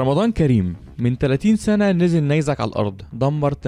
رمضان كريم من 30 سنة نزل نيزك على الأرض دمر 80%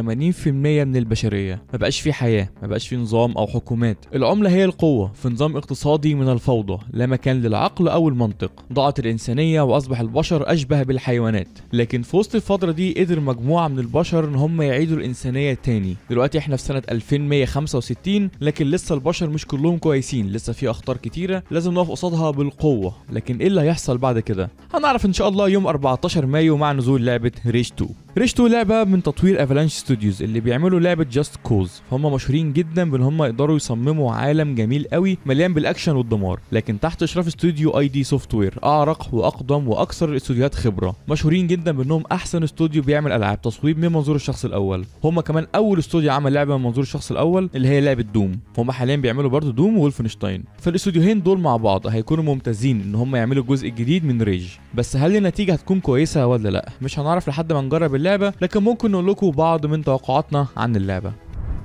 من البشرية مبقاش في حياة مبقاش في نظام أو حكومات العملة هي القوة في نظام اقتصادي من الفوضى لا مكان للعقل أو المنطق ضاعت الإنسانية وأصبح البشر أشبه بالحيوانات لكن في وسط الفترة دي قدر مجموعة من البشر إن هم يعيدوا الإنسانية تاني دلوقتي إحنا في سنة 2165 لكن لسه البشر مش كلهم كويسين لسه في أخطار كتيرة لازم نقف قصادها بالقوة لكن إيه اللي هيحصل بعد كده هنعرف إن شاء الله يوم 14 مايو مع نزول لعبة with Rich 2. ريشتو لعبه من تطوير افلانش ستوديوز اللي بيعملوا لعبه جاست كوز فهم مشهورين جدا بان هم يقدروا يصمموا عالم جميل قوي مليان بالاكشن والدمار لكن تحت اشراف استوديو اي دي سوفت وير اعرق واقدم واكثر الاستوديوهات خبره مشهورين جدا بانهم احسن استوديو بيعمل العاب تصويب من منظور الشخص الاول هم كمان اول استوديو عمل لعبه من منظور الشخص الاول اللي هي لعبه دوم هم حاليا بيعملوا برضه دوم وولفنشتاين فالاستوديوهين دول مع بعض هيكونوا ممتازين ان هم يعملوا الجزء الجديد من ريج بس هل النتيجه هتكون كويسه ولا لا مش هنعرف لحد ما نجرب اللعبه لكن ممكن نقول لكم بعض من توقعاتنا عن اللعبه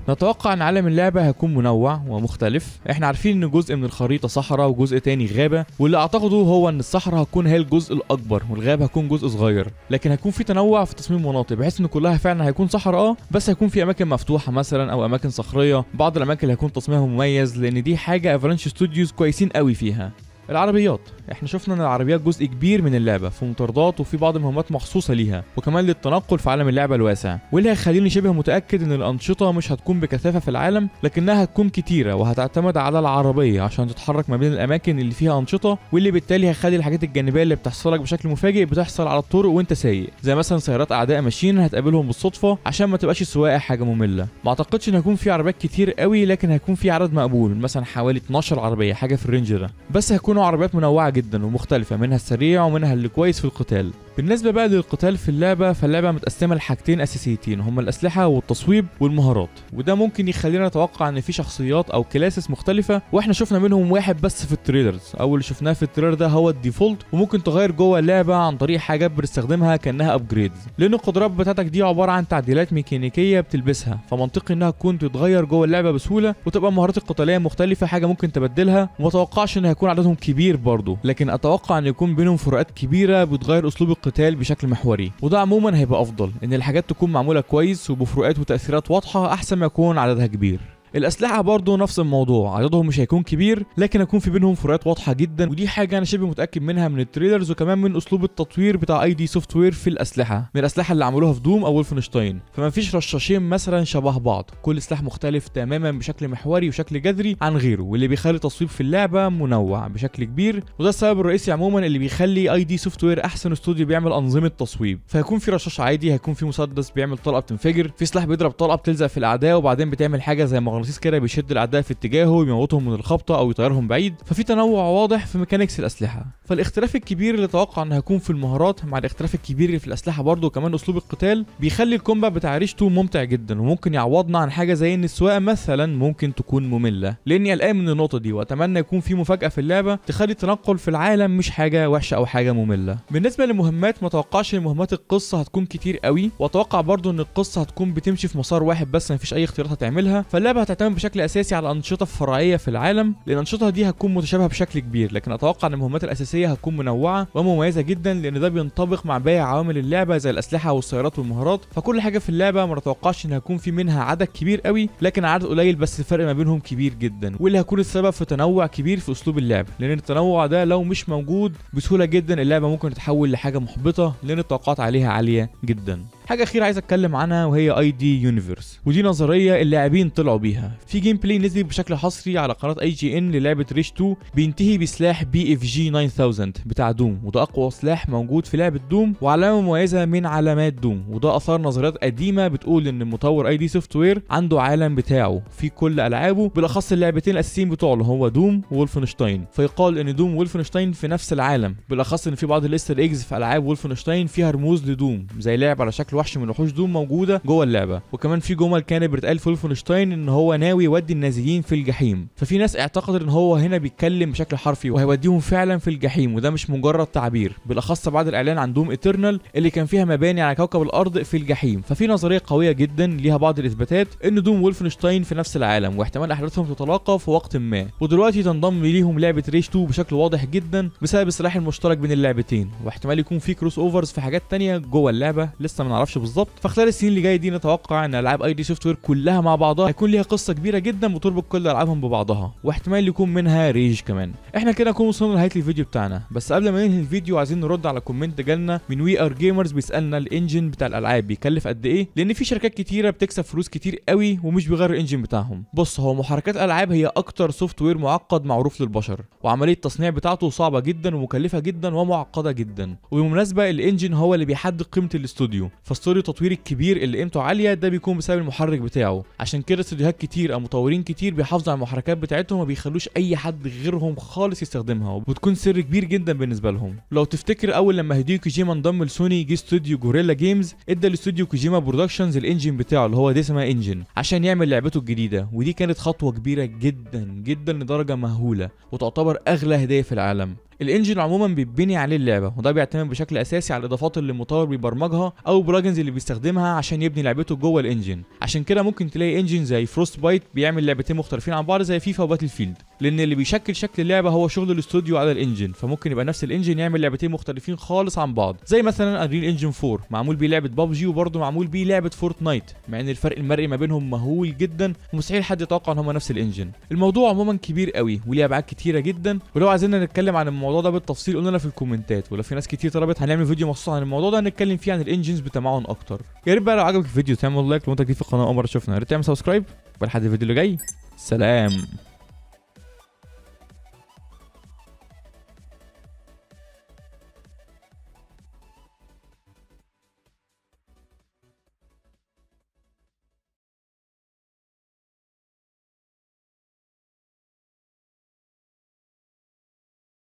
نتوقع ان عالم اللعبه هيكون منوع ومختلف احنا عارفين ان جزء من الخريطه صحراء وجزء تاني غابه واللي اعتقده هو ان الصحراء هتكون هي الجزء الاكبر والغابه هتكون جزء صغير لكن هيكون في تنوع في تصميم مناطق بحيث ان كلها فعلا هيكون صحراء اه بس هيكون في اماكن مفتوحه مثلا او اماكن صخريه بعض الاماكن اللي هيكون تصميمها مميز لان دي حاجه افرانش ستوديوز كويسين قوي فيها العربيات احنا شفنا ان العربيات جزء كبير من اللعبه في مطاردات وفي بعض المهمات مخصوصه ليها وكمان للتنقل في عالم اللعبه الواسع واللي هيخليني شبه متاكد ان الانشطه مش هتكون بكثافه في العالم لكنها هتكون كتيره وهتعتمد على العربيه عشان تتحرك ما بين الاماكن اللي فيها انشطه واللي بالتالي هيخلي الحاجات الجانبيه اللي بتحصلك بشكل مفاجئ بتحصل على الطرق وانت سايق زي مثلا سيارات اعداء ماشيين هتقابلهم بالصدفه عشان ما تبقاش السواقه حاجه ممله ما اعتقدش ان هيكون في عربيات كتير قوي لكن هيكون في عدد مقبول مثلا حوالي 12 عربيه حاجه في الرينج ده بس هيكون نوع عربيات منوعه جدا ومختلفه منها السريع ومنها اللي كويس في القتال بالنسبه بقى للقتال في اللعبه فاللعبه متقسمه لحاجتين اساسيتين هما الاسلحه والتصويب والمهارات وده ممكن يخلينا نتوقع ان في شخصيات او كلاسس مختلفه واحنا شفنا منهم واحد بس في التريلرز أو اللي شفناه في التريلر ده هو الديفولت وممكن تغير جوه اللعبه عن طريق حاجات بنستخدمها كانها ابجريدز لان القدرات بتاعتك دي عباره عن تعديلات ميكانيكيه بتلبسها فمنطقي انها تكون تتغير جوه اللعبه بسهوله وتبقى المهارات القتاليه مختلفه حاجه ممكن تبدلها وما اتوقعش ان هيكون عددهم كبير برضه لكن اتوقع ان يكون بينهم فروقات كبيره بتغير اسلوب القتال بشكل محوري وده عموما هيبقى افضل ان الحاجات تكون معموله كويس وبفروقات وتاثيرات واضحه احسن ما يكون عددها كبير الاسلحه برضه نفس الموضوع عددهم مش هيكون كبير لكن هيكون في بينهم فروقات واضحه جدا ودي حاجه انا شبه متاكد منها من التريلرز وكمان من اسلوب التطوير بتاع اي دي سوفت وير في الاسلحه من الاسلحه اللي عملوها في دوم او ولفنشتاين فما فيش رشاشين مثلا شبه بعض كل سلاح مختلف تماما بشكل محوري وشكل جذري عن غيره واللي بيخلي التصويب في اللعبه منوع بشكل كبير وده السبب الرئيسي عموما اللي بيخلي اي دي سوفت وير احسن استوديو بيعمل انظمه تصويب فهيكون في رشاش عادي هيكون في مسدس بيعمل طلقه بتنفجر في سلاح بيضرب طلقه بتلزق في الاعداء وبعدين بتعمل حاجه زي رمسيس كده بيشد الاعداء في اتجاهه ويموتهم من الخبطه او يطيرهم بعيد ففي تنوع واضح في ميكانكس الاسلحه فالاختلاف الكبير اللي اتوقع ان هيكون في المهارات مع الاختلاف الكبير اللي في الاسلحه برضه وكمان اسلوب القتال بيخلي الكومبات بتاع ريشتو ممتع جدا وممكن يعوضنا عن حاجه زي ان السواقه مثلا ممكن تكون ممله لاني قلقان من النقطه دي واتمنى يكون في مفاجاه في اللعبه تخلي التنقل في العالم مش حاجه وحشه او حاجه ممله بالنسبه للمهمات ما اتوقعش ان مهمات القصه هتكون كتير قوي واتوقع برضه ان القصه هتكون بتمشي في مسار واحد بس مفيش اي اختيارات هتعملها فاللعبه تعتمد بشكل اساسي على انشطه فرعيه في العالم لان انشطتها دي هتكون متشابهه بشكل كبير لكن اتوقع ان المهمات الاساسيه هتكون منوعه ومميزه جدا لان ده بينطبق مع باقي عوامل اللعبه زي الاسلحه والسيارات والمهارات فكل حاجه في اللعبه ما اتوقعش ان هيكون في منها عدد كبير قوي لكن عدد قليل بس الفرق ما بينهم كبير جدا واللي هيكون السبب في تنوع كبير في اسلوب اللعبه لان التنوع ده لو مش موجود بسهوله جدا اللعبه ممكن تتحول لحاجه محبطه لان التوقعات عليها عاليه جدا حاجه اخيره عايز اتكلم عنها وهي اي دي يونيفرس ودي نظريه اللاعبين طلعوا بيها فيها في جيم بلاي نزل بشكل حصري على قناه اي جي ان للعبه ريش 2 بينتهي بسلاح بي اف جي 9000 بتاع دوم وده اقوى سلاح موجود في لعبه دوم وعلامه مميزه من علامات دوم وده اثار نظريات قديمه بتقول ان المطور اي دي سوفت وير عنده عالم بتاعه في كل العابه بالاخص اللعبتين الاساسيين بتوعه اللي هو دوم وولفنشتاين فيقال ان دوم وولفنشتاين في نفس العالم بالاخص ان في بعض الاستر ايجز في العاب وولفنشتاين فيها رموز لدوم زي لعب على شكل وحش من وحوش دوم موجوده جوه اللعبه وكمان في جمل كانت بتتقال في وولفنشتاين ان هو هو ناوي يودي النازيين في الجحيم ففي ناس اعتقدت ان هو هنا بيتكلم بشكل حرفي وهيوديهم فعلا في الجحيم وده مش مجرد تعبير بالاخص بعد الاعلان عن دوم ايترنال اللي كان فيها مباني على كوكب الارض في الجحيم ففي نظريه قويه جدا ليها بعض الاثباتات ان دوم وولفنشتاين في نفس العالم واحتمال احداثهم تتلاقى في وقت ما ودلوقتي تنضم ليهم لعبه ريش 2 بشكل واضح جدا بسبب السلاح المشترك بين اللعبتين واحتمال يكون في كروس اوفرز في حاجات تانية جوه اللعبه لسه ما نعرفش بالظبط فخلال السنين اللي جايه دي نتوقع ان العاب اي دي سوفت وير كلها مع بعضها هيكون ليها قصه قصه كبيره جدا بتربط كل العابهم ببعضها واحتمال يكون منها ريج كمان احنا كده نكون وصلنا لنهايه الفيديو بتاعنا بس قبل ما ننهي الفيديو عايزين نرد على كومنت جالنا من وي ار جيمرز بيسالنا الانجن بتاع الالعاب بيكلف قد ايه لان في شركات كتيره بتكسب فلوس كتير قوي ومش بيغير الانجن بتاعهم بص هو محركات الالعاب هي اكتر سوفت وير معقد معروف للبشر وعمليه التصنيع بتاعته صعبه جدا ومكلفه جدا ومعقده جدا وبالمناسبه الانجن هو اللي بيحدد قيمه الاستوديو فاستوديو التطوير الكبير اللي قيمته عاليه ده بيكون بسبب المحرك بتاعه عشان كده استوديوهات كتير او مطورين كتير بيحافظوا على المحركات بتاعتهم وما بيخلوش اي حد غيرهم خالص يستخدمها وبتكون سر كبير جدا بالنسبه لهم لو تفتكر اول لما هديو كوجيما انضم لسوني جه استوديو جوريلا جيمز ادى لاستوديو كوجيما برودكشنز الانجن بتاعه اللي هو ديسما انجن عشان يعمل لعبته الجديده ودي كانت خطوه كبيره جدا جدا لدرجه مهوله وتعتبر أغلى هدية في العالم الانجن عموما بيتبني عليه اللعبه وده بيعتمد بشكل اساسي على الاضافات اللي المطور بيبرمجها او البلجنز اللي بيستخدمها عشان يبني لعبته جوه الانجن عشان كده ممكن تلاقي انجن زي فروست بايت بيعمل لعبتين مختلفين عن بعض زي فيفا وباتل فيلد لان اللي بيشكل شكل اللعبه هو شغل الاستوديو على الانجن فممكن يبقى نفس الانجن يعمل لعبتين مختلفين خالص عن بعض زي مثلا انريل انجن 4 معمول بيه لعبه بابجي وبرضه معمول بيه لعبه فورتنايت مع ان الفرق المرئي ما بينهم مهول جدا ومستحيل حد يتوقع ان هم نفس الانجن الموضوع عموما كبير قوي وليه ابعاد كتيره جدا ولو عايزين نتكلم عن الموضوع الموضوع ده بالتفصيل قلنا في الكومنتات ولو في ناس كتير طلبت هنعمل فيديو مخصوص عن الموضوع ده هنتكلم فيه عن الانجنز بتاعهم اكتر يا ريت بقى لو عجبك الفيديو تعمل لايك لو انت جديد في القناه اول مره شفنا يا ريت تعمل سبسكرايب ولحد الفيديو اللي جاي سلام